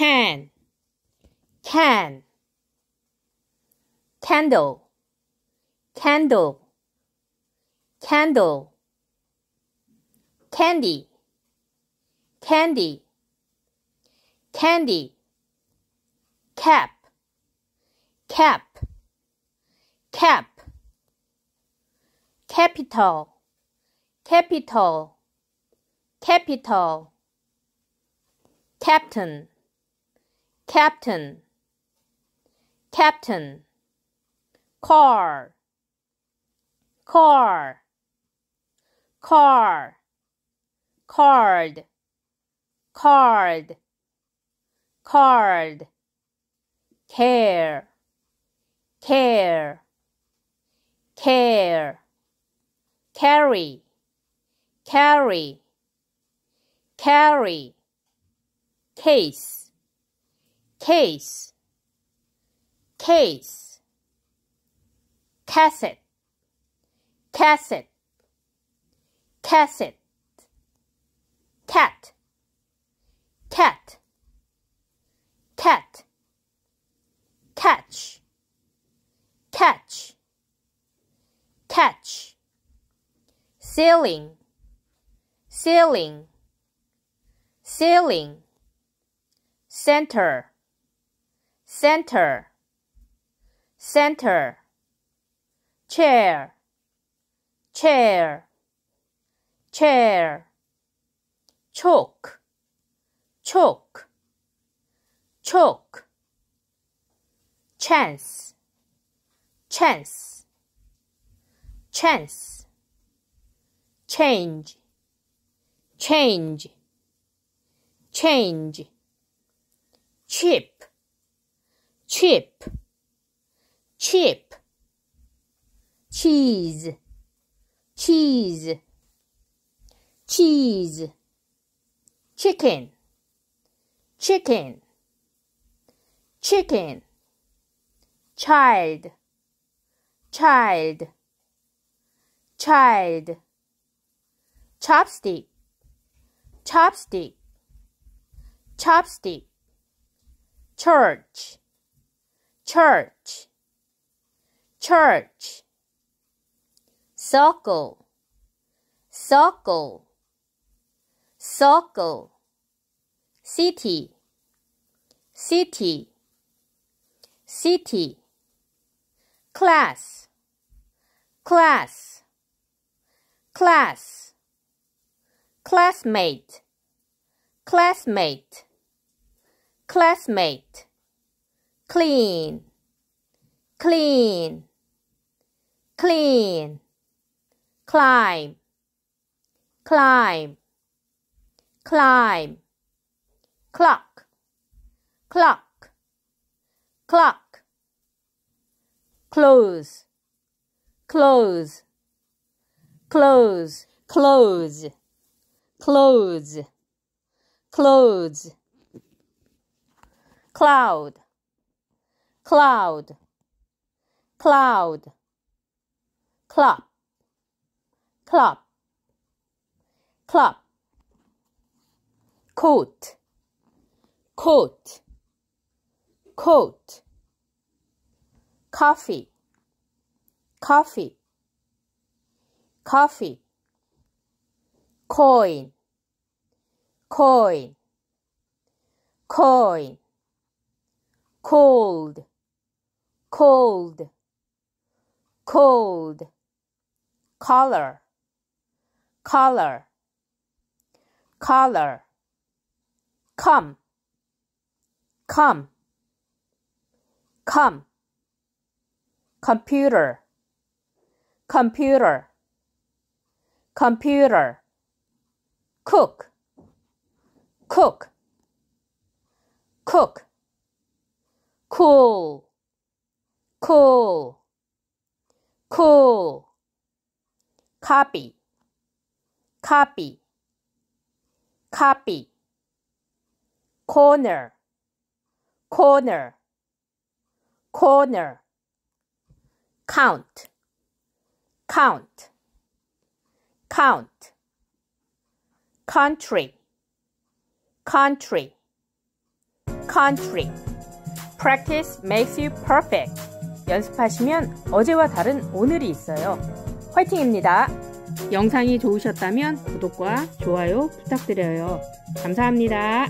can can candle candle candle candy candy candy cap cap cap capital capital capital captain captain, captain, car, car, car, card, card, card, care, care, care, carry, carry, carry, case, case, case, cassette, cassette, cassette, cat, cat, cat, catch, catch, catch, Ceiling. Ceiling. Ceiling. center, center, center, chair, chair, chair, chalk, chalk, chalk, chance, chance, chance, change, change, change, chip, chip chip cheese cheese cheese chicken chicken chicken child child child chopstick chopstick chopstick church church, church, circle, circle, circle, city, city, city, class, class, class, classmate, classmate, classmate clean, clean, clean, climb, climb, climb, clock, clock, clock, close, close, close, close, close, close, cloud cloud, cloud, clop, clop, clop, coat, coat, coat, coffee, coffee, coffee, coin, coin, coin, cold, cold, cold, color, color, color, come, come, come, computer, computer, computer, cook, cook, cook, cool cool, cool. Copy, copy, copy. Corner, corner, corner. Count, count, count. Country, country, country. Practice makes you perfect. 연습하시면 어제와 다른 오늘이 있어요. 화이팅입니다. 영상이 좋으셨다면 구독과 좋아요 부탁드려요. 감사합니다.